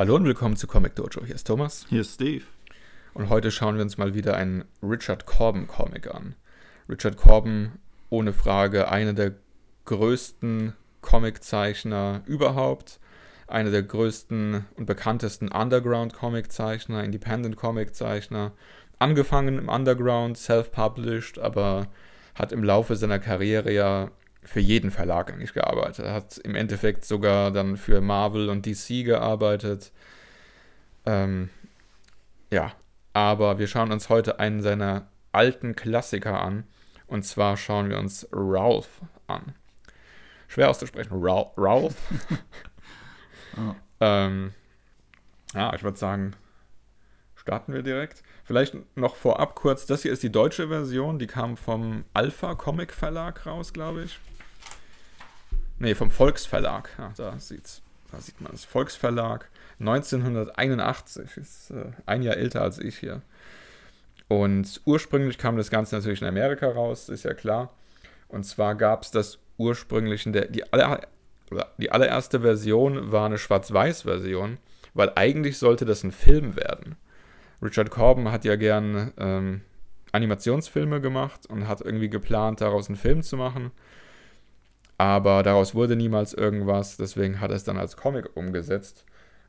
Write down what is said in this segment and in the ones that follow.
Hallo und willkommen zu Comic Dojo. Hier ist Thomas. Hier ist Steve. Und heute schauen wir uns mal wieder einen Richard Corbin Comic an. Richard Corbin, ohne Frage, einer der größten Comiczeichner überhaupt. Einer der größten und bekanntesten Underground-Comic-Zeichner, Independent-Comic-Zeichner. Angefangen im Underground, self-published, aber hat im Laufe seiner Karriere ja für jeden Verlag eigentlich gearbeitet. Er hat im Endeffekt sogar dann für Marvel und DC gearbeitet. Ähm, ja, aber wir schauen uns heute einen seiner alten Klassiker an. Und zwar schauen wir uns Ralph an. Schwer auszusprechen. Ra Ralph. oh. ähm, ja, ich würde sagen, starten wir direkt. Vielleicht noch vorab kurz, das hier ist die deutsche Version, die kam vom Alpha Comic Verlag raus, glaube ich. Ne, vom Volksverlag. Ah, da, sieht's, da sieht man es. Volksverlag 1981, ist äh, ein Jahr älter als ich hier. Und ursprünglich kam das Ganze natürlich in Amerika raus, ist ja klar. Und zwar gab es das ursprünglich, in der, die, aller, die allererste Version war eine Schwarz-Weiß-Version, weil eigentlich sollte das ein Film werden. Richard Corbin hat ja gern ähm, Animationsfilme gemacht und hat irgendwie geplant, daraus einen Film zu machen. Aber daraus wurde niemals irgendwas, deswegen hat er es dann als Comic umgesetzt.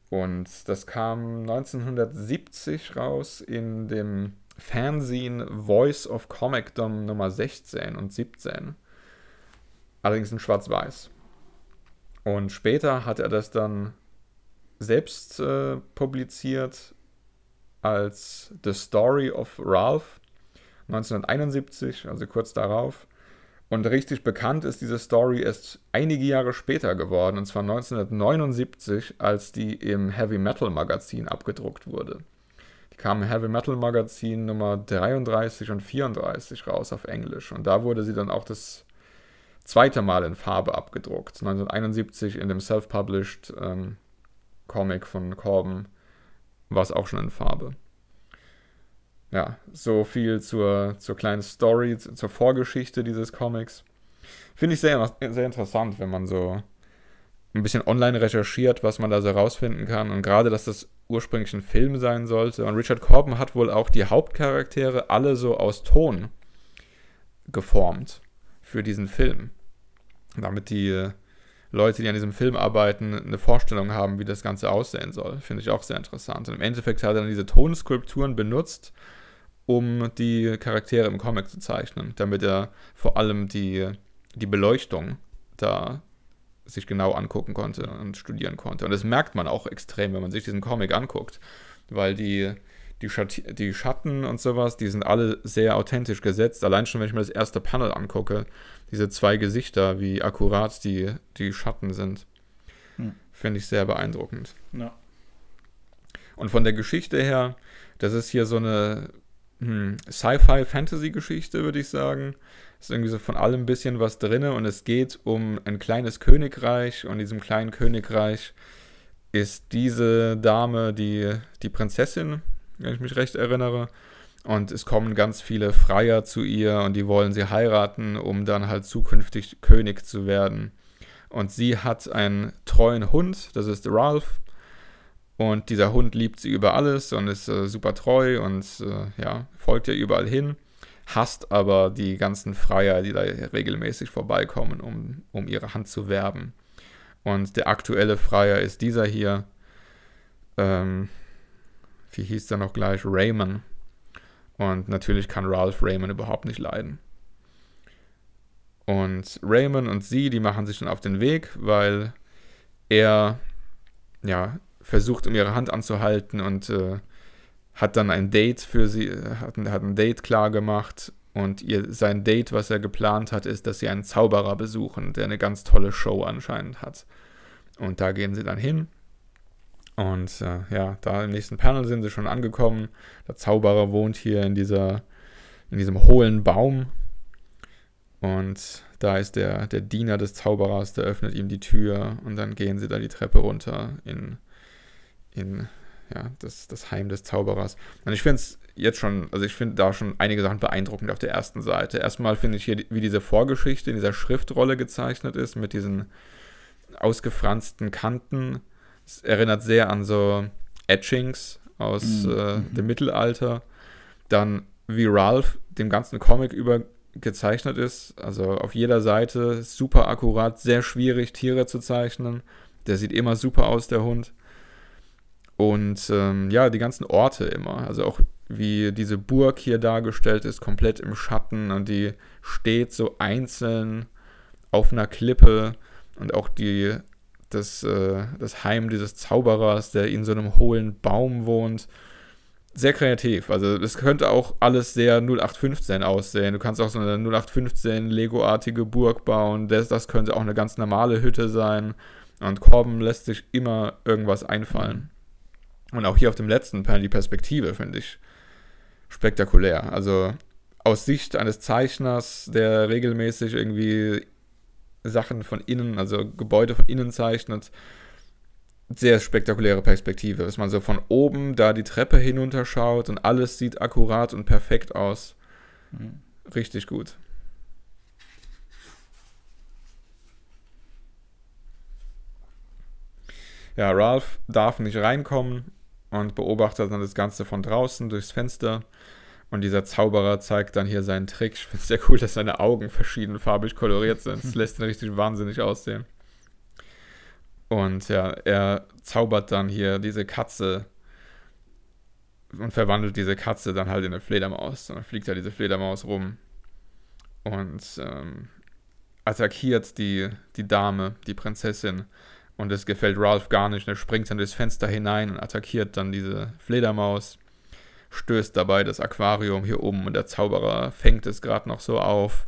Und das kam 1970 raus in dem Fernsehen Voice of Comicdom Nummer 16 und 17. Allerdings in Schwarz-Weiß. Und später hat er das dann selbst äh, publiziert als The Story of Ralph 1971, also kurz darauf. Und richtig bekannt ist diese Story erst einige Jahre später geworden, und zwar 1979, als die im Heavy Metal Magazin abgedruckt wurde. Die kam im Heavy Metal Magazin Nummer 33 und 34 raus auf Englisch. Und da wurde sie dann auch das zweite Mal in Farbe abgedruckt. 1971 in dem self-published ähm, Comic von Corbin war es auch schon in Farbe. Ja, so viel zur, zur kleinen Story, zur Vorgeschichte dieses Comics. Finde ich sehr, sehr interessant, wenn man so ein bisschen online recherchiert, was man da so rausfinden kann. Und gerade, dass das ursprünglich ein Film sein sollte. Und Richard Corbin hat wohl auch die Hauptcharaktere alle so aus Ton geformt für diesen Film. Damit die Leute, die an diesem Film arbeiten, eine Vorstellung haben, wie das Ganze aussehen soll. Finde ich auch sehr interessant. Und im Endeffekt hat er dann diese Tonskulpturen benutzt, um die Charaktere im Comic zu zeichnen, damit er vor allem die, die Beleuchtung da sich genau angucken konnte und studieren konnte. Und das merkt man auch extrem, wenn man sich diesen Comic anguckt, weil die die, Schat die Schatten und sowas, die sind alle sehr authentisch gesetzt. Allein schon, wenn ich mir das erste Panel angucke, diese zwei Gesichter, wie akkurat die, die Schatten sind. Hm. Finde ich sehr beeindruckend. Ja. Und von der Geschichte her, das ist hier so eine hm, Sci-Fi-Fantasy-Geschichte, würde ich sagen. Ist irgendwie so von allem ein bisschen was drin und es geht um ein kleines Königreich und in diesem kleinen Königreich ist diese Dame die, die Prinzessin wenn ich mich recht erinnere. Und es kommen ganz viele Freier zu ihr und die wollen sie heiraten, um dann halt zukünftig König zu werden. Und sie hat einen treuen Hund, das ist Ralph. Und dieser Hund liebt sie über alles und ist äh, super treu und äh, ja, folgt ihr überall hin, hasst aber die ganzen Freier, die da regelmäßig vorbeikommen, um, um ihre Hand zu werben. Und der aktuelle Freier ist dieser hier. Ähm, wie hieß dann noch gleich Raymond. Und natürlich kann Ralph Raymond überhaupt nicht leiden. Und Raymond und sie, die machen sich dann auf den Weg, weil er ja, versucht, um ihre Hand anzuhalten und äh, hat dann ein Date für sie, äh, hat, hat ein Date klar gemacht. Und ihr, sein Date, was er geplant hat, ist, dass sie einen Zauberer besuchen, der eine ganz tolle Show anscheinend hat. Und da gehen sie dann hin. Und äh, ja, da im nächsten Panel sind sie schon angekommen. Der Zauberer wohnt hier in dieser, in diesem hohlen Baum. Und da ist der, der Diener des Zauberers, der öffnet ihm die Tür und dann gehen sie da die Treppe runter in, in ja, das, das Heim des Zauberers. Und ich finde es jetzt schon, also ich finde da schon einige Sachen beeindruckend auf der ersten Seite. Erstmal finde ich hier, wie diese Vorgeschichte in dieser Schriftrolle gezeichnet ist, mit diesen ausgefransten Kanten es erinnert sehr an so Etchings aus mhm. äh, mhm. dem Mittelalter. Dann wie Ralph dem ganzen Comic über gezeichnet ist. Also auf jeder Seite super akkurat, sehr schwierig, Tiere zu zeichnen. Der sieht immer super aus, der Hund. Und ähm, ja, die ganzen Orte immer. Also auch wie diese Burg hier dargestellt ist, komplett im Schatten und die steht so einzeln auf einer Klippe. Und auch die das, äh, das Heim dieses Zauberers, der in so einem hohlen Baum wohnt. Sehr kreativ. Also es könnte auch alles sehr 0815 aussehen. Du kannst auch so eine 0815 Lego-artige Burg bauen. Das, das könnte auch eine ganz normale Hütte sein. Und Korben lässt sich immer irgendwas einfallen. Und auch hier auf dem letzten Panel die Perspektive finde ich spektakulär. Also aus Sicht eines Zeichners, der regelmäßig irgendwie Sachen von innen, also Gebäude von innen zeichnet. Sehr spektakuläre Perspektive, dass man so von oben da die Treppe hinunterschaut und alles sieht akkurat und perfekt aus. Mhm. Richtig gut. Ja, Ralph darf nicht reinkommen und beobachtet dann das Ganze von draußen durchs Fenster. Und dieser Zauberer zeigt dann hier seinen Trick. Ich finde es sehr cool, dass seine Augen verschiedenfarbig koloriert sind. Das lässt ihn richtig wahnsinnig aussehen. Und ja, er zaubert dann hier diese Katze und verwandelt diese Katze dann halt in eine Fledermaus. Und dann fliegt ja diese Fledermaus rum und ähm, attackiert die, die Dame, die Prinzessin. Und es gefällt Ralph gar nicht. Und er springt dann durchs Fenster hinein und attackiert dann diese Fledermaus stößt dabei das Aquarium hier um und der Zauberer fängt es gerade noch so auf.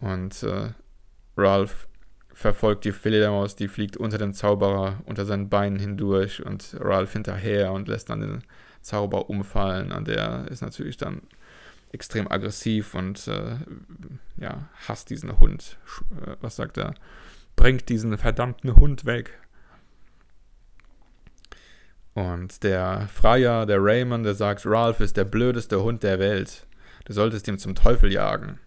Und äh, Ralph verfolgt die Fledermaus, die fliegt unter dem Zauberer, unter seinen Beinen hindurch und Ralph hinterher und lässt dann den Zauber umfallen. Und der ist natürlich dann extrem aggressiv und äh, ja, hasst diesen Hund. Äh, was sagt er? Bringt diesen verdammten Hund weg. Und der Freier, der Raymond, der sagt, Ralph ist der blödeste Hund der Welt. Du solltest ihm zum Teufel jagen.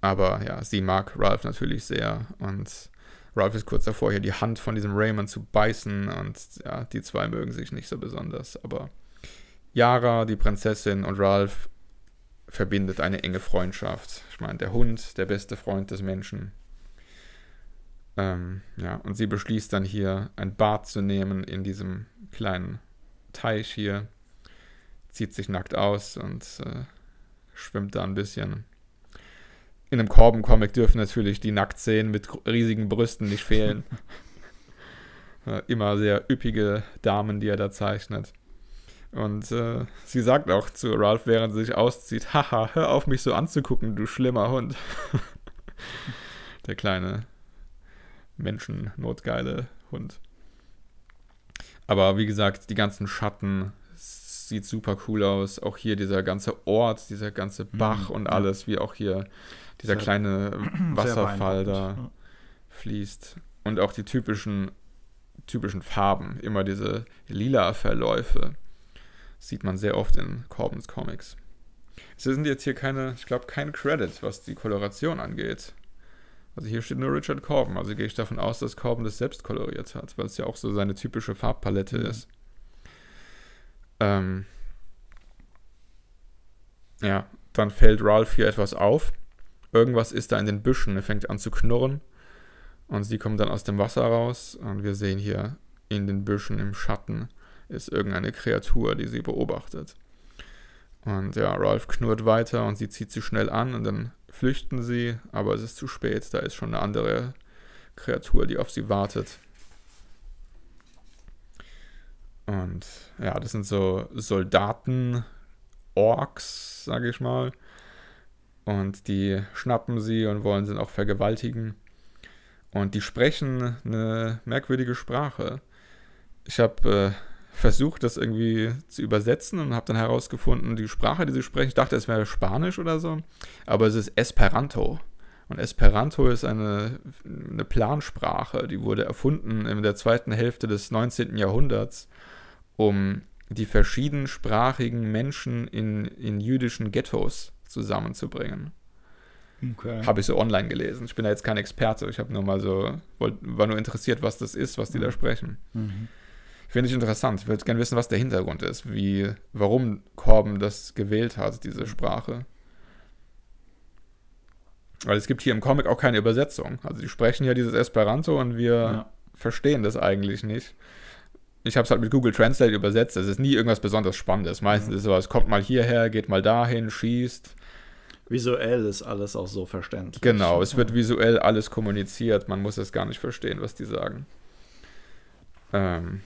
Aber ja, sie mag Ralph natürlich sehr und Ralph ist kurz davor, hier die Hand von diesem Raymond zu beißen und ja, die zwei mögen sich nicht so besonders. Aber Yara, die Prinzessin und Ralph verbindet eine enge Freundschaft. Ich meine, der Hund, der beste Freund des Menschen. Ähm, ja, und sie beschließt dann hier ein Bad zu nehmen in diesem kleinen Teich hier, zieht sich nackt aus und äh, schwimmt da ein bisschen. In einem Korbencomic dürfen natürlich die Nacktszenen mit riesigen Brüsten nicht fehlen. Äh, immer sehr üppige Damen, die er da zeichnet. Und äh, sie sagt auch zu Ralph, während sie sich auszieht: Haha, hör auf, mich so anzugucken, du schlimmer Hund. Der kleine Menschen notgeile Hund. Aber wie gesagt, die ganzen Schatten sieht super cool aus. Auch hier dieser ganze Ort, dieser ganze mhm, Bach mhm, und alles, wie auch hier dieser sehr, kleine Wasserfall da fließt. Und auch die typischen, typischen Farben, immer diese lila Verläufe, sieht man sehr oft in Corbins Comics. Es sind jetzt hier keine, ich glaube, kein Credit, was die Koloration angeht. Also hier steht nur Richard Corbin. Also gehe ich davon aus, dass Corbin das selbst koloriert hat, weil es ja auch so seine typische Farbpalette mhm. ist. Ähm ja, dann fällt Ralph hier etwas auf. Irgendwas ist da in den Büschen. Er fängt an zu knurren. Und sie kommen dann aus dem Wasser raus. Und wir sehen hier in den Büschen im Schatten ist irgendeine Kreatur, die sie beobachtet. Und ja, Ralph knurrt weiter und sie zieht sie schnell an und dann flüchten sie, aber es ist zu spät, da ist schon eine andere Kreatur, die auf sie wartet. Und ja, das sind so Soldaten, Orks, sage ich mal. Und die schnappen sie und wollen sie auch vergewaltigen. Und die sprechen eine merkwürdige Sprache. Ich habe äh, versucht, das irgendwie zu übersetzen und habe dann herausgefunden, die Sprache, die sie sprechen, ich dachte, es wäre Spanisch oder so, aber es ist Esperanto. Und Esperanto ist eine, eine Plansprache, die wurde erfunden in der zweiten Hälfte des 19. Jahrhunderts, um die verschiedensprachigen Menschen in, in jüdischen Ghettos zusammenzubringen. Okay. Habe ich so online gelesen. Ich bin da jetzt kein Experte. Ich habe nur mal so, war nur interessiert, was das ist, was die mhm. da sprechen. Mhm. Finde ich interessant. Ich würde gerne wissen, was der Hintergrund ist, wie, warum Corbin das gewählt hat, diese Sprache. Weil es gibt hier im Comic auch keine Übersetzung. Also die sprechen ja dieses Esperanto und wir ja. verstehen das eigentlich nicht. Ich habe es halt mit Google Translate übersetzt. Es ist nie irgendwas besonders Spannendes. Meistens mhm. ist es kommt mal hierher, geht mal dahin, schießt. Visuell ist alles auch so verständlich. Genau, es wird visuell alles kommuniziert. Man muss es gar nicht verstehen, was die sagen. Ähm,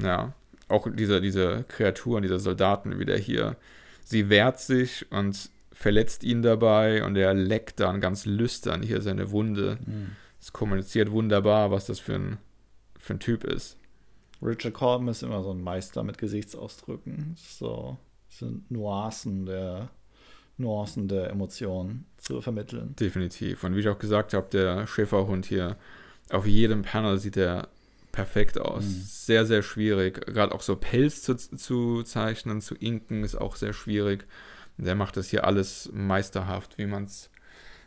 ja. Auch diese, diese Kreaturen, diese Soldaten wieder hier. Sie wehrt sich und verletzt ihn dabei und er leckt dann ganz lüstern hier seine Wunde. Mhm. Es kommuniziert wunderbar, was das für ein, für ein Typ ist. Richard Corbin ist immer so ein Meister mit Gesichtsausdrücken. So sind Nuancen der, Nuancen der Emotionen zu vermitteln. Definitiv. Und wie ich auch gesagt habe, der Schäferhund hier, auf jedem Panel sieht er perfekt aus. Mhm. Sehr, sehr schwierig. Gerade auch so Pelz zu, zu zeichnen, zu inken, ist auch sehr schwierig. Der macht das hier alles meisterhaft, wie man es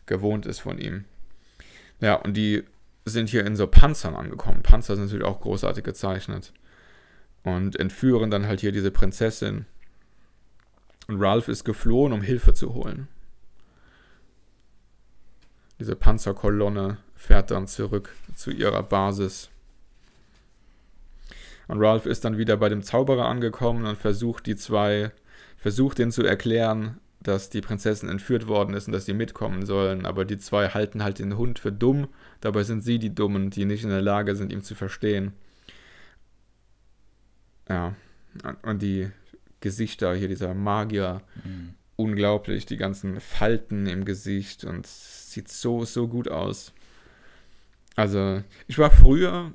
gewohnt ist von ihm. Ja, und die sind hier in so Panzern angekommen. Panzer sind natürlich auch großartig gezeichnet. Und entführen dann halt hier diese Prinzessin. Und Ralph ist geflohen, um Hilfe zu holen. Diese Panzerkolonne fährt dann zurück zu ihrer Basis. Und Ralph ist dann wieder bei dem Zauberer angekommen und versucht die zwei, versucht denen zu erklären, dass die Prinzessin entführt worden ist und dass sie mitkommen sollen. Aber die zwei halten halt den Hund für dumm. Dabei sind sie die Dummen, die nicht in der Lage sind, ihm zu verstehen. Ja. Und die Gesichter hier, dieser Magier. Mhm. Unglaublich, die ganzen Falten im Gesicht und sieht so, so gut aus. Also, ich war früher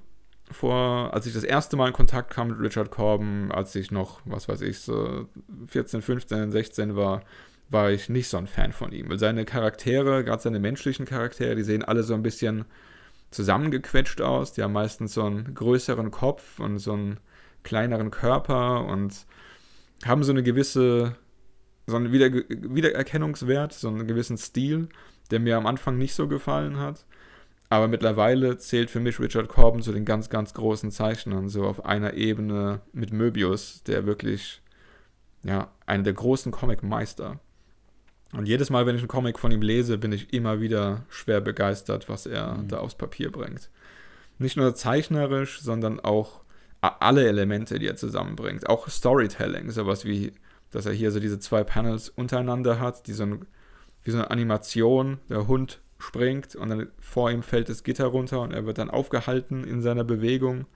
vor, als ich das erste Mal in Kontakt kam mit Richard Corbin, als ich noch, was weiß ich, so 14, 15, 16 war, war ich nicht so ein Fan von ihm. Weil seine Charaktere, gerade seine menschlichen Charaktere, die sehen alle so ein bisschen zusammengequetscht aus. Die haben meistens so einen größeren Kopf und so einen kleineren Körper und haben so eine gewisse, so einen Wiedererkennungswert, so einen gewissen Stil, der mir am Anfang nicht so gefallen hat. Aber mittlerweile zählt für mich Richard Corbin zu den ganz, ganz großen Zeichnern, so auf einer Ebene mit Möbius, der wirklich, ja, einer der großen Comic-Meister. Und jedes Mal, wenn ich einen Comic von ihm lese, bin ich immer wieder schwer begeistert, was er mhm. da aufs Papier bringt. Nicht nur zeichnerisch, sondern auch alle Elemente, die er zusammenbringt. Auch Storytelling, sowas wie, dass er hier so diese zwei Panels untereinander hat, die so ein, wie so eine Animation, der Hund springt und dann vor ihm fällt das Gitter runter und er wird dann aufgehalten in seiner Bewegung.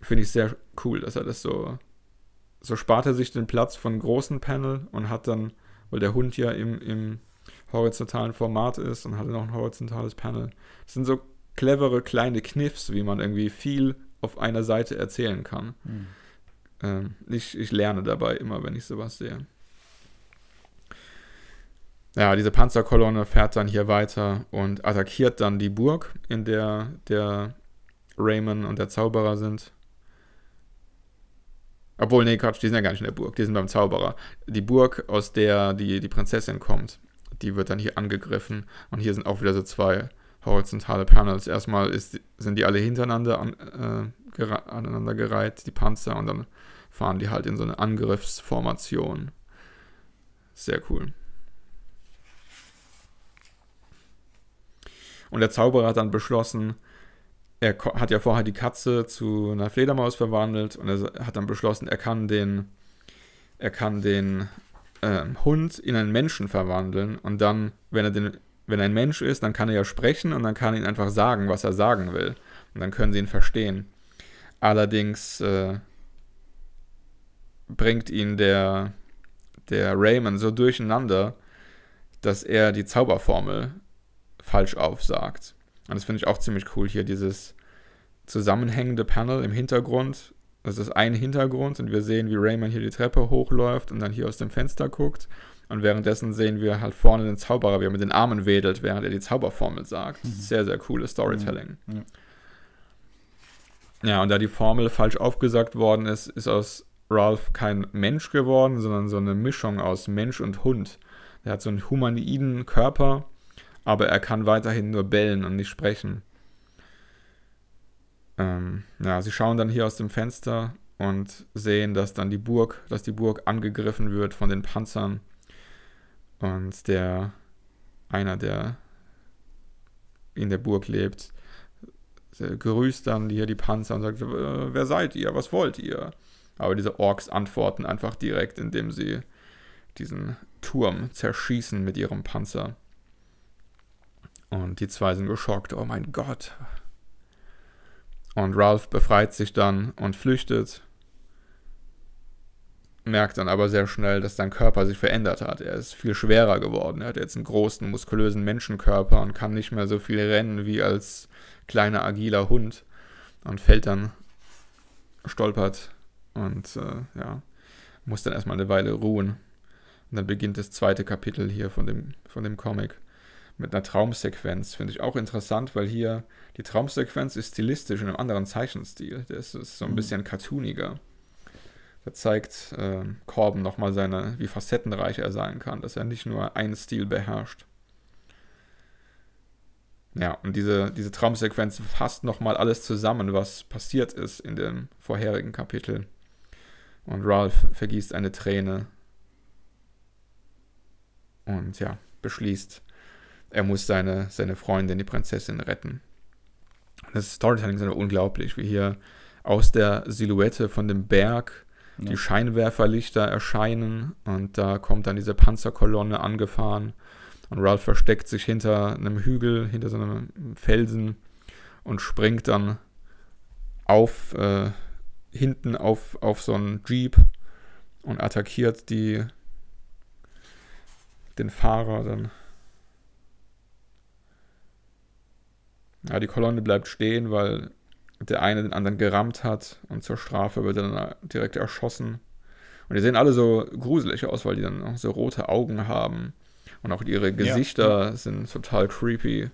Finde ich sehr cool, dass er das so. So spart er sich den Platz von großen Panel und hat dann, weil der Hund ja im, im horizontalen Format ist und hat noch ein horizontales Panel. Das sind so clevere kleine Kniffs, wie man irgendwie viel auf einer Seite erzählen kann. Mhm. Ähm, ich, ich lerne dabei immer, wenn ich sowas sehe ja, diese Panzerkolonne fährt dann hier weiter und attackiert dann die Burg, in der der Raymond und der Zauberer sind. Obwohl, nee, Quatsch, die sind ja gar nicht in der Burg, die sind beim Zauberer. Die Burg, aus der die, die Prinzessin kommt, die wird dann hier angegriffen. Und hier sind auch wieder so zwei horizontale Panels. Erstmal ist, sind die alle hintereinander an, äh, gere aneinander gereiht, die Panzer, und dann fahren die halt in so eine Angriffsformation. Sehr cool. Und der Zauberer hat dann beschlossen, er hat ja vorher die Katze zu einer Fledermaus verwandelt und er hat dann beschlossen, er kann den, er kann den äh, Hund in einen Menschen verwandeln und dann, wenn er den, wenn er ein Mensch ist, dann kann er ja sprechen und dann kann er ihn einfach sagen, was er sagen will und dann können sie ihn verstehen. Allerdings äh, bringt ihn der der Raymond so durcheinander, dass er die Zauberformel falsch aufsagt. Und das finde ich auch ziemlich cool hier, dieses zusammenhängende Panel im Hintergrund. Das ist ein Hintergrund und wir sehen, wie Raymond hier die Treppe hochläuft und dann hier aus dem Fenster guckt. Und währenddessen sehen wir halt vorne den Zauberer, wie er mit den Armen wedelt, während er die Zauberformel sagt. Mhm. Sehr, sehr cooles mhm. Storytelling. Ja. ja, und da die Formel falsch aufgesagt worden ist, ist aus Ralph kein Mensch geworden, sondern so eine Mischung aus Mensch und Hund. Er hat so einen humanoiden Körper aber er kann weiterhin nur bellen und nicht sprechen. Ähm, ja, sie schauen dann hier aus dem Fenster und sehen, dass dann die Burg, dass die Burg angegriffen wird von den Panzern. Und der, einer, der in der Burg lebt, grüßt dann hier die Panzer und sagt, äh, wer seid ihr, was wollt ihr? Aber diese Orks antworten einfach direkt, indem sie diesen Turm zerschießen mit ihrem Panzer. Und die zwei sind geschockt. Oh mein Gott. Und Ralph befreit sich dann und flüchtet. Merkt dann aber sehr schnell, dass sein Körper sich verändert hat. Er ist viel schwerer geworden. Er hat jetzt einen großen, muskulösen Menschenkörper und kann nicht mehr so viel rennen wie als kleiner, agiler Hund. Und fällt dann, stolpert und äh, ja, muss dann erstmal eine Weile ruhen. Und dann beginnt das zweite Kapitel hier von dem, von dem Comic mit einer Traumsequenz. Finde ich auch interessant, weil hier die Traumsequenz ist stilistisch in einem anderen Zeichenstil. Das ist so ein mhm. bisschen cartooniger. Da zeigt äh, Corben nochmal seine, wie facettenreich er sein kann, dass er nicht nur einen Stil beherrscht. Ja, und diese, diese Traumsequenz fasst nochmal alles zusammen, was passiert ist in dem vorherigen Kapitel. Und Ralph vergießt eine Träne. Und ja, beschließt, er muss seine, seine Freundin, die Prinzessin, retten. Das Storytelling ist unglaublich, wie hier aus der Silhouette von dem Berg ja. die Scheinwerferlichter erscheinen und da kommt dann diese Panzerkolonne angefahren und Ralph versteckt sich hinter einem Hügel, hinter so einem Felsen und springt dann auf, äh, hinten auf, auf so einen Jeep und attackiert die, den Fahrer dann Ja, die Kolonne bleibt stehen, weil der eine den anderen gerammt hat und zur Strafe wird er dann direkt erschossen. Und die sehen alle so gruselig aus, weil die dann auch so rote Augen haben. Und auch ihre Gesichter ja. sind total creepy.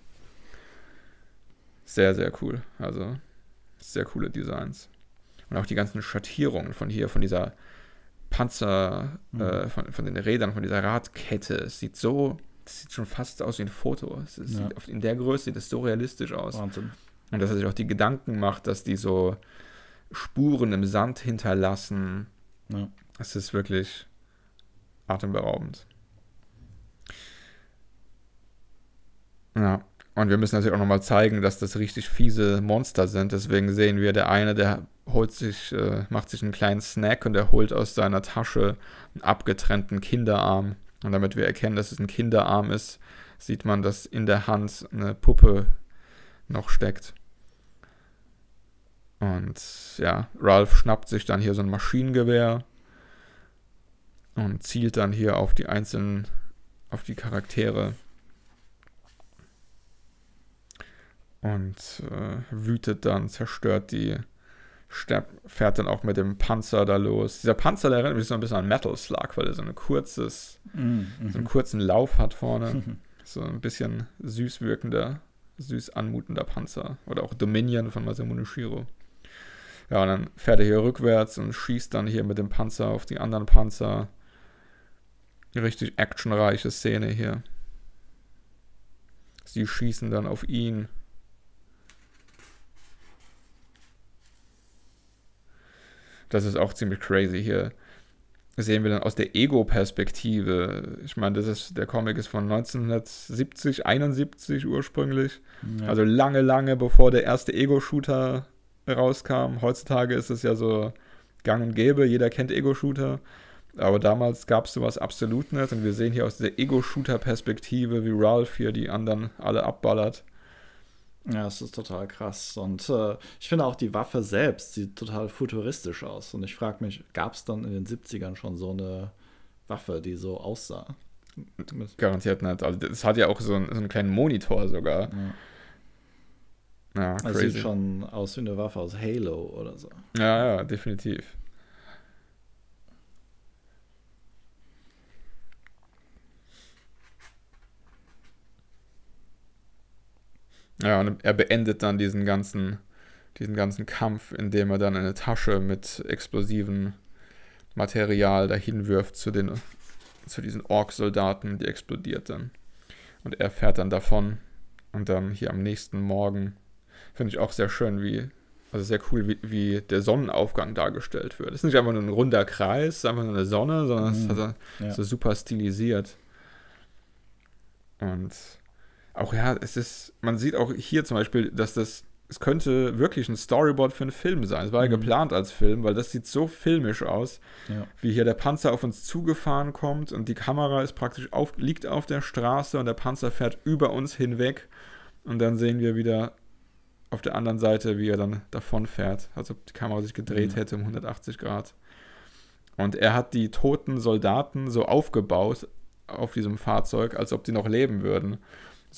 Sehr, sehr cool. Also, sehr coole Designs. Und auch die ganzen Schattierungen von hier, von dieser Panzer, mhm. äh, von, von den Rädern, von dieser Radkette. Es sieht so das sieht schon fast aus wie ein Foto. Es ja. sieht in der Größe sieht das so realistisch aus. Wahnsinn. Und dass er sich auch die Gedanken macht, dass die so Spuren im Sand hinterlassen. Ja. Es ist wirklich atemberaubend. Ja, und wir müssen natürlich auch nochmal zeigen, dass das richtig fiese Monster sind. Deswegen sehen wir, der eine, der holt sich, äh, macht sich einen kleinen Snack und er holt aus seiner Tasche einen abgetrennten Kinderarm. Und damit wir erkennen, dass es ein Kinderarm ist, sieht man, dass in der Hand eine Puppe noch steckt. Und ja, Ralph schnappt sich dann hier so ein Maschinengewehr und zielt dann hier auf die einzelnen, auf die Charaktere. Und äh, wütet dann, zerstört die fährt dann auch mit dem Panzer da los. Dieser Panzer, der erinnert mich so ein bisschen an Metal Slug, weil er so, ein kurzes, mm, so einen mhm. kurzen Lauf hat vorne. so ein bisschen süß wirkender, süß anmutender Panzer. Oder auch Dominion von Masamune Shiro. Ja, und dann fährt er hier rückwärts und schießt dann hier mit dem Panzer auf die anderen Panzer. Richtig actionreiche Szene hier. Sie schießen dann auf ihn Das ist auch ziemlich crazy hier. Sehen wir dann aus der Ego-Perspektive. Ich meine, das ist, der Comic ist von 1970, 71 ursprünglich. Ja. Also lange, lange bevor der erste Ego-Shooter rauskam. Heutzutage ist es ja so gang und gäbe, jeder kennt Ego-Shooter. Aber damals gab es sowas absolut nicht. Und wir sehen hier aus der Ego-Shooter-Perspektive, wie Ralph hier die anderen alle abballert. Ja, es ist total krass. Und äh, ich finde auch die Waffe selbst sieht total futuristisch aus. Und ich frage mich, gab es dann in den 70ern schon so eine Waffe, die so aussah? Garantiert nicht. Also das hat ja auch so einen, so einen kleinen Monitor sogar. Ja. Ja, also crazy. Das sieht schon aus wie eine Waffe aus Halo oder so. Ja, ja, definitiv. Ja, und er beendet dann diesen ganzen, diesen ganzen Kampf, indem er dann eine Tasche mit explosiven Material dahin wirft zu, den, zu diesen Ork-Soldaten, die explodiert dann. Und er fährt dann davon. Und dann hier am nächsten Morgen finde ich auch sehr schön, wie, also sehr cool, wie, wie der Sonnenaufgang dargestellt wird. Es ist nicht einfach nur ein runder Kreis, einfach nur eine Sonne, sondern mhm. es ist ja. so super stilisiert. Und auch ja, es ist, man sieht auch hier zum Beispiel, dass das, es könnte wirklich ein Storyboard für einen Film sein. Es war mhm. ja geplant als Film, weil das sieht so filmisch aus, ja. wie hier der Panzer auf uns zugefahren kommt und die Kamera ist praktisch auf, liegt auf der Straße und der Panzer fährt über uns hinweg und dann sehen wir wieder auf der anderen Seite, wie er dann davon fährt, als ob die Kamera sich gedreht mhm. hätte um 180 Grad. Und er hat die toten Soldaten so aufgebaut auf diesem Fahrzeug, als ob die noch leben würden.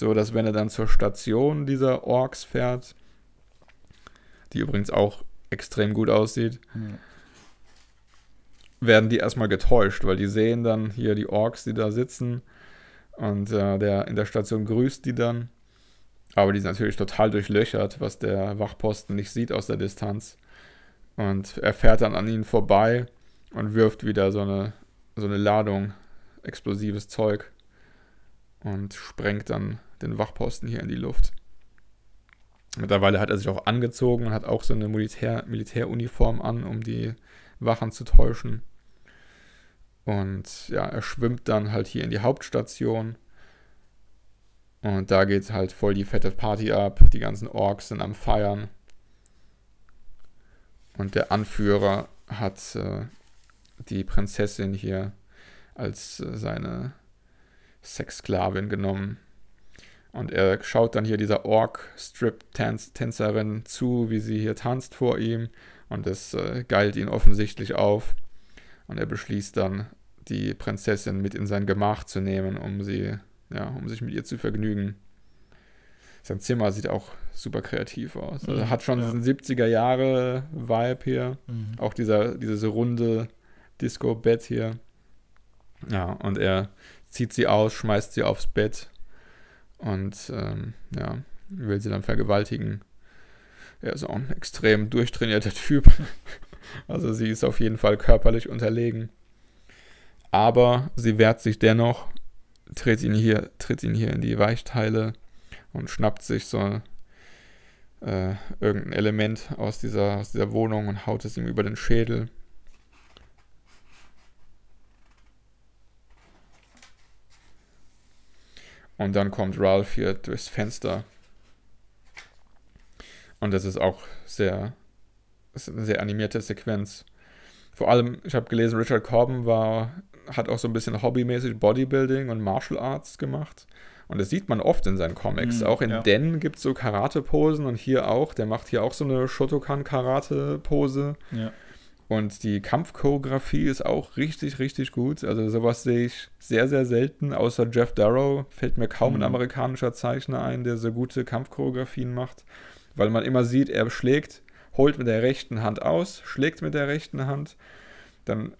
So dass, wenn er dann zur Station dieser Orks fährt, die übrigens auch extrem gut aussieht, mhm. werden die erstmal getäuscht, weil die sehen dann hier die Orks, die da sitzen. Und äh, der in der Station grüßt die dann. Aber die sind natürlich total durchlöchert, was der Wachposten nicht sieht aus der Distanz. Und er fährt dann an ihnen vorbei und wirft wieder so eine, so eine Ladung explosives Zeug und sprengt dann den Wachposten hier in die Luft. Mittlerweile hat er sich auch angezogen und hat auch so eine Militär Militäruniform an, um die Wachen zu täuschen. Und ja, er schwimmt dann halt hier in die Hauptstation. Und da geht halt voll die fette Party ab. Die ganzen Orks sind am Feiern. Und der Anführer hat äh, die Prinzessin hier als äh, seine Sexsklavin genommen. Und er schaut dann hier dieser Orc-Strip-Tänzerin zu, wie sie hier tanzt vor ihm. Und das äh, geilt ihn offensichtlich auf. Und er beschließt dann, die Prinzessin mit in sein Gemach zu nehmen, um sie, ja, um sich mit ihr zu vergnügen. Sein Zimmer sieht auch super kreativ aus. Also mhm. hat schon ja. 70er Jahre Vibe hier. Mhm. Auch dieser, dieses runde Disco-Bett hier. Ja, und er zieht sie aus, schmeißt sie aufs Bett und ähm, ja, will sie dann vergewaltigen. Er ist auch ein extrem durchtrainierter Typ. Also sie ist auf jeden Fall körperlich unterlegen. Aber sie wehrt sich dennoch, tritt ihn hier, tritt ihn hier in die Weichteile und schnappt sich so äh, irgendein Element aus dieser, aus dieser Wohnung und haut es ihm über den Schädel. Und dann kommt Ralph hier durchs Fenster. Und das ist auch sehr, ist eine sehr animierte Sequenz. Vor allem, ich habe gelesen, Richard Corbin war, hat auch so ein bisschen hobbymäßig Bodybuilding und Martial Arts gemacht. Und das sieht man oft in seinen Comics. Mhm, auch in ja. Den gibt es so Karate-Posen und hier auch. Der macht hier auch so eine Shotokan-Karate-Pose. Ja. Und die Kampfchoreografie ist auch richtig, richtig gut. Also sowas sehe ich sehr, sehr selten. Außer Jeff Darrow fällt mir kaum ein mhm. amerikanischer Zeichner ein, der so gute Kampfchoreografien macht. Weil man immer sieht, er schlägt, holt mit der rechten Hand aus, schlägt mit der rechten Hand, dann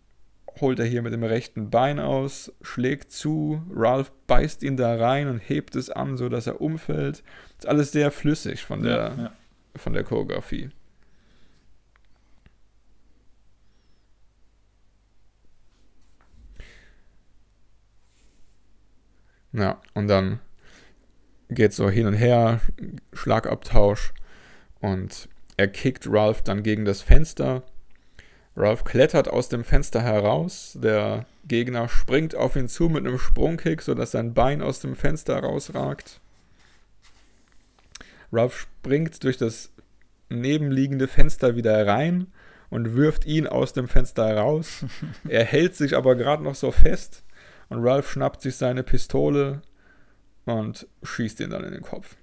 holt er hier mit dem rechten Bein aus, schlägt zu, Ralph beißt ihn da rein und hebt es an, sodass er umfällt. Ist alles sehr flüssig von der, ja, ja. Von der Choreografie. Ja, und dann geht so hin und her, Schlagabtausch und er kickt Ralph dann gegen das Fenster. Ralph klettert aus dem Fenster heraus. Der Gegner springt auf ihn zu mit einem Sprungkick, sodass sein Bein aus dem Fenster rausragt. Ralph springt durch das nebenliegende Fenster wieder rein und wirft ihn aus dem Fenster raus. er hält sich aber gerade noch so fest und Ralph schnappt sich seine Pistole und schießt ihn dann in den Kopf.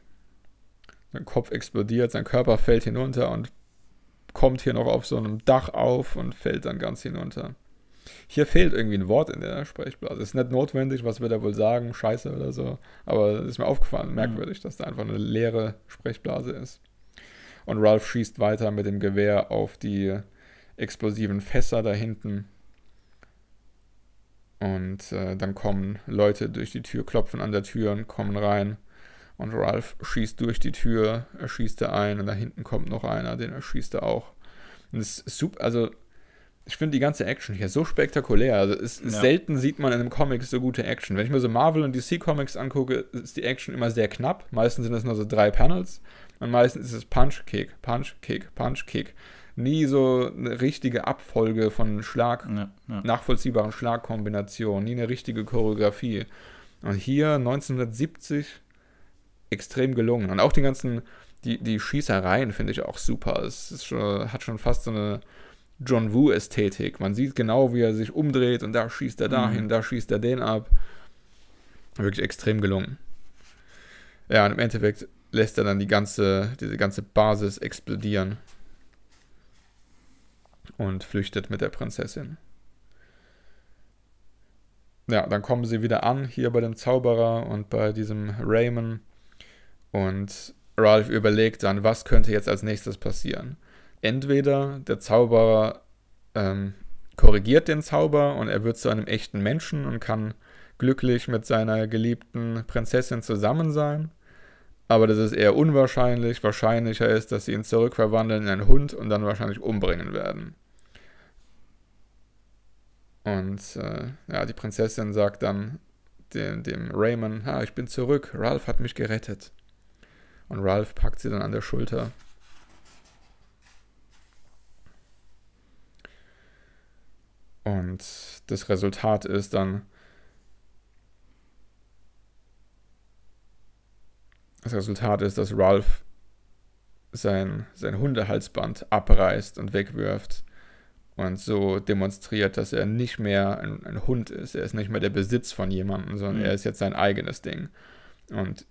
Sein Kopf explodiert, sein Körper fällt hinunter und kommt hier noch auf so einem Dach auf und fällt dann ganz hinunter. Hier fehlt irgendwie ein Wort in der Sprechblase. Ist nicht notwendig, was will er wohl sagen, scheiße oder so. Aber ist mir aufgefallen, mhm. merkwürdig, dass da einfach eine leere Sprechblase ist. Und Ralph schießt weiter mit dem Gewehr auf die explosiven Fässer da hinten. Und äh, dann kommen Leute durch die Tür, klopfen an der Tür und kommen rein. Und Ralph schießt durch die Tür, erschießt da einen und da hinten kommt noch einer, den erschießt er auch. Und es ist super, also ich finde die ganze Action hier so spektakulär. Also es, ja. selten sieht man in einem Comic so gute Action. Wenn ich mir so Marvel und DC Comics angucke, ist die Action immer sehr knapp. Meistens sind es nur so drei Panels und meistens ist es Punch Kick, Punch Kick, Punch Kick nie so eine richtige Abfolge von Schlag, ja, ja. nachvollziehbaren Schlagkombinationen, nie eine richtige Choreografie. Und hier 1970 extrem gelungen. Und auch die ganzen, die, die Schießereien finde ich auch super. Es schon, hat schon fast so eine John Woo-Ästhetik. Man sieht genau, wie er sich umdreht und da schießt er dahin, mhm. da schießt er den ab. Wirklich extrem gelungen. Ja, und im Endeffekt lässt er dann die ganze, diese ganze Basis explodieren und flüchtet mit der Prinzessin. Ja, dann kommen sie wieder an, hier bei dem Zauberer und bei diesem Raymond. Und Ralph überlegt dann, was könnte jetzt als nächstes passieren. Entweder der Zauberer ähm, korrigiert den Zauber und er wird zu einem echten Menschen und kann glücklich mit seiner geliebten Prinzessin zusammen sein. Aber das ist eher unwahrscheinlich. Wahrscheinlicher ist, dass sie ihn zurückverwandeln in einen Hund und dann wahrscheinlich umbringen werden. Und äh, ja, die Prinzessin sagt dann dem, dem Raymond, ha, ich bin zurück, Ralph hat mich gerettet. Und Ralph packt sie dann an der Schulter. Und das Resultat ist dann, das Resultat ist, dass Ralph sein, sein Hundehalsband abreißt und wegwirft und so demonstriert, dass er nicht mehr ein, ein, Hund ist. Er ist nicht mehr der Besitz von jemandem, sondern mhm. er ist jetzt sein eigenes Ding. Und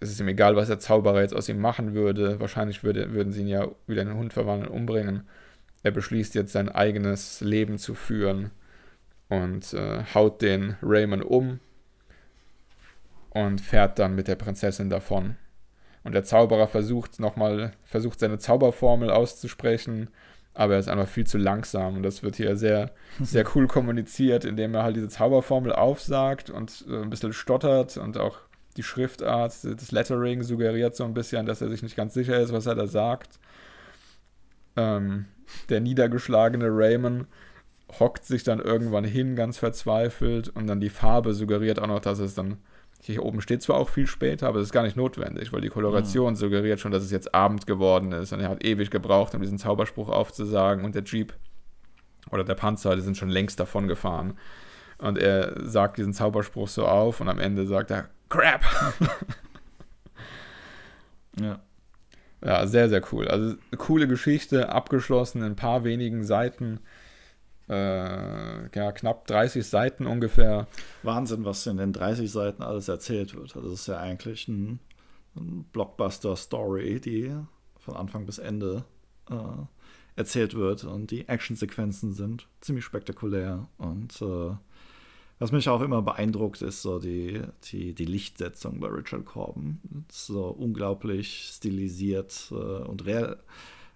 es ist ihm egal, was der Zauberer jetzt aus ihm machen würde. Wahrscheinlich würde, würden sie ihn ja wieder in einen Hund verwandeln und umbringen. Er beschließt jetzt sein eigenes Leben zu führen und äh, haut den Raymond um und fährt dann mit der Prinzessin davon. Und der Zauberer versucht nochmal, versucht seine Zauberformel auszusprechen aber er ist einfach viel zu langsam und das wird hier sehr, sehr cool kommuniziert, indem er halt diese Zauberformel aufsagt und äh, ein bisschen stottert und auch die Schriftart, das Lettering suggeriert so ein bisschen, dass er sich nicht ganz sicher ist, was er da sagt. Ähm, der niedergeschlagene Raymond hockt sich dann irgendwann hin, ganz verzweifelt und dann die Farbe suggeriert auch noch, dass es dann hier oben steht zwar auch viel später, aber es ist gar nicht notwendig, weil die Koloration mhm. suggeriert schon, dass es jetzt Abend geworden ist und er hat ewig gebraucht, um diesen Zauberspruch aufzusagen und der Jeep oder der Panzer, die sind schon längst davon gefahren. Und er sagt diesen Zauberspruch so auf und am Ende sagt er, Crap! ja. Ja, sehr, sehr cool. Also coole Geschichte, abgeschlossen in ein paar wenigen Seiten äh, ja, knapp 30 Seiten ungefähr. Wahnsinn, was in den 30 Seiten alles erzählt wird. Also das ist ja eigentlich ein, ein Blockbuster-Story, die von Anfang bis Ende äh, erzählt wird. Und die Actionsequenzen sind ziemlich spektakulär. Und äh, was mich auch immer beeindruckt, ist so die, die, die Lichtsetzung bei Richard Corbin. So unglaublich stilisiert äh, und real.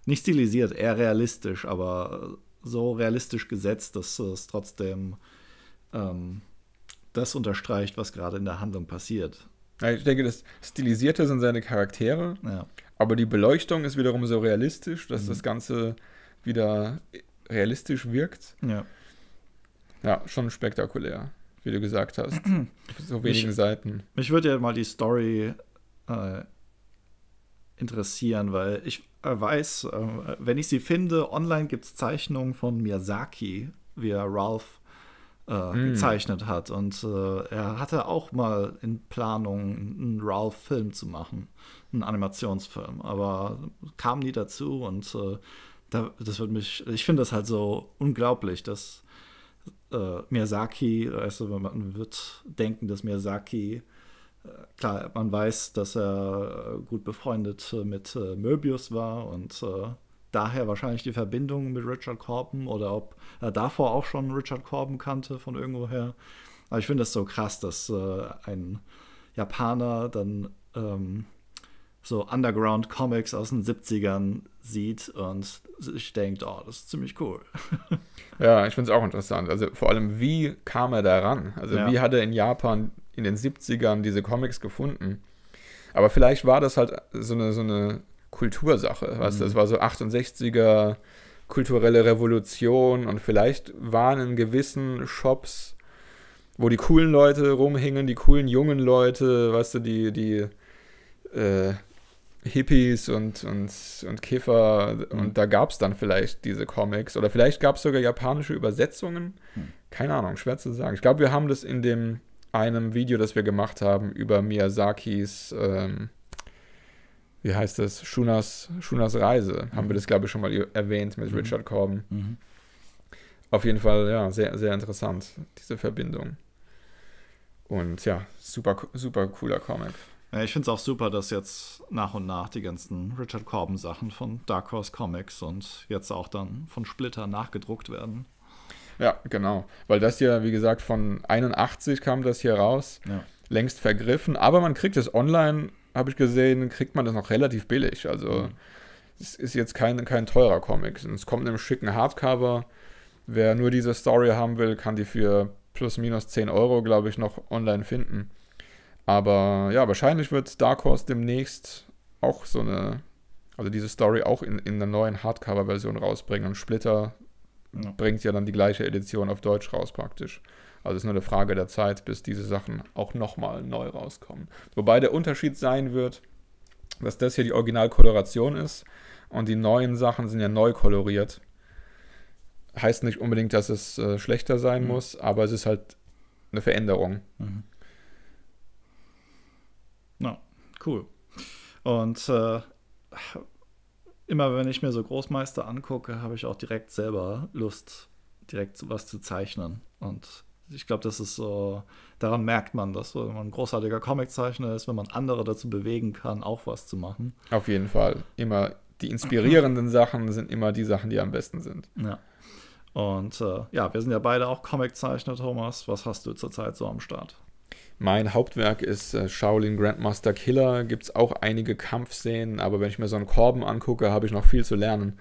Nicht stilisiert, eher realistisch, aber so realistisch gesetzt, dass es trotzdem ähm, das unterstreicht, was gerade in der Handlung passiert. Ich denke, das Stilisierte sind seine Charaktere, ja. aber die Beleuchtung ist wiederum so realistisch, dass mhm. das Ganze wieder realistisch wirkt. Ja. Ja, schon spektakulär, wie du gesagt hast. so wenigen mich, Seiten. Mich würde ja mal die Story äh, interessieren, weil ich äh, weiß, ähm, wenn ich sie finde, online gibt es Zeichnungen von Miyazaki, wie er Ralph äh, mm. gezeichnet hat. Und äh, er hatte auch mal in Planung, einen Ralph-Film zu machen, einen Animationsfilm, aber kam nie dazu und äh, da, das wird mich, ich finde das halt so unglaublich, dass äh, Miyazaki, also man wird denken, dass Miyazaki klar, man weiß, dass er äh, gut befreundet äh, mit äh, Möbius war und daher wahrscheinlich die Verbindung mit Richard Corben oder ob er davor auch schon Richard Corben kannte von irgendwoher. Aber ich finde das so krass, dass ein Japaner dann ähm, so Underground Comics aus den 70ern sieht und sich denkt, oh, das ist ziemlich cool. ja, ich finde es auch interessant. Also vor allem, wie kam er da ran? Also ja. wie hat er in Japan in den 70ern diese Comics gefunden. Aber vielleicht war das halt so eine, so eine Kultursache. Mhm. Weißt Das war so 68er kulturelle Revolution und vielleicht waren in gewissen Shops, wo die coolen Leute rumhingen, die coolen jungen Leute, weißt du, die, die äh, Hippies und, und, und Kiffer mhm. und da gab es dann vielleicht diese Comics oder vielleicht gab es sogar japanische Übersetzungen. Mhm. Keine Ahnung, schwer zu sagen. Ich glaube, wir haben das in dem einem Video, das wir gemacht haben über Miyazakis, ähm, wie heißt das, Shunas, Shunas Reise, haben wir mhm. das, glaube ich, schon mal erwähnt mit mhm. Richard Corbin. Mhm. Auf jeden Fall, ja, sehr, sehr interessant, diese Verbindung. Und ja, super, super cooler Comic. Ich finde es auch super, dass jetzt nach und nach die ganzen Richard Corbin-Sachen von Dark Horse Comics und jetzt auch dann von Splitter nachgedruckt werden. Ja, genau. Weil das hier, wie gesagt, von 81 kam das hier raus. Ja. Längst vergriffen. Aber man kriegt es online, habe ich gesehen, kriegt man das noch relativ billig. Also mhm. es ist jetzt kein, kein teurer Comic. Es kommt in einem schicken Hardcover. Wer nur diese Story haben will, kann die für plus minus 10 Euro, glaube ich, noch online finden. Aber ja, wahrscheinlich wird Dark Horse demnächst auch so eine, also diese Story auch in, in einer neuen Hardcover-Version rausbringen. Und Splitter ja. bringt ja dann die gleiche Edition auf Deutsch raus praktisch. Also ist nur eine Frage der Zeit, bis diese Sachen auch nochmal neu rauskommen. Wobei der Unterschied sein wird, dass das hier die Originalkoloration ist und die neuen Sachen sind ja neu koloriert. Heißt nicht unbedingt, dass es äh, schlechter sein mhm. muss, aber es ist halt eine Veränderung. Mhm. Na, cool. Und äh, immer wenn ich mir so Großmeister angucke, habe ich auch direkt selber Lust, direkt was zu zeichnen. Und ich glaube, das ist so, daran merkt man, dass wenn man ein großartiger Comiczeichner ist, wenn man andere dazu bewegen kann, auch was zu machen. Auf jeden Fall. Immer die inspirierenden Sachen sind immer die Sachen, die am besten sind. Ja. Und äh, ja, wir sind ja beide auch Comiczeichner, Thomas. Was hast du zurzeit so am Start? Mein Hauptwerk ist äh, Shaolin Grandmaster Killer. Gibt es auch einige Kampfszenen, aber wenn ich mir so einen Korben angucke, habe ich noch viel zu lernen.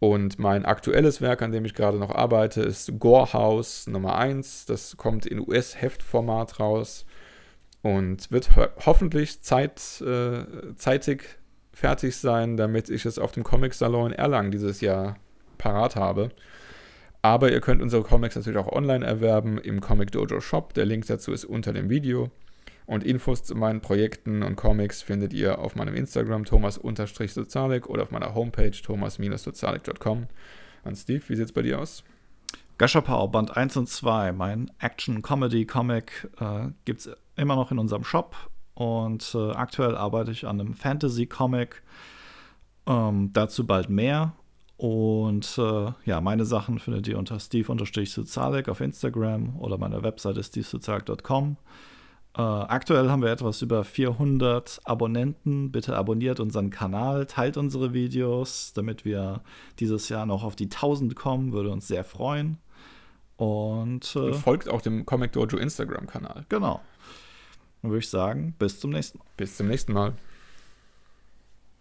Und mein aktuelles Werk, an dem ich gerade noch arbeite, ist Gore House Nummer 1. Das kommt in US-Heftformat raus und wird hoffentlich zeit, äh, zeitig fertig sein, damit ich es auf dem Comic-Salon in Erlangen dieses Jahr parat habe. Aber ihr könnt unsere Comics natürlich auch online erwerben im Comic Dojo Shop. Der Link dazu ist unter dem Video. Und Infos zu meinen Projekten und Comics findet ihr auf meinem Instagram thomas-sozalek oder auf meiner Homepage thomas-sozalek.com. Und Steve, wie sieht es bei dir aus? Gashapau Band 1 und 2, mein Action-Comedy-Comic, äh, gibt es immer noch in unserem Shop. Und äh, aktuell arbeite ich an einem Fantasy-Comic. Ähm, dazu bald mehr. Und äh, ja, meine Sachen findet ihr unter steve-suzalek auf Instagram oder meiner Webseite stevesuzalek.com. Äh, aktuell haben wir etwas über 400 Abonnenten. Bitte abonniert unseren Kanal, teilt unsere Videos, damit wir dieses Jahr noch auf die 1000 kommen. Würde uns sehr freuen. Und, äh, Und folgt auch dem Comic Dojo Instagram-Kanal. Genau. Dann würde ich sagen, bis zum nächsten Mal. Bis zum nächsten Mal.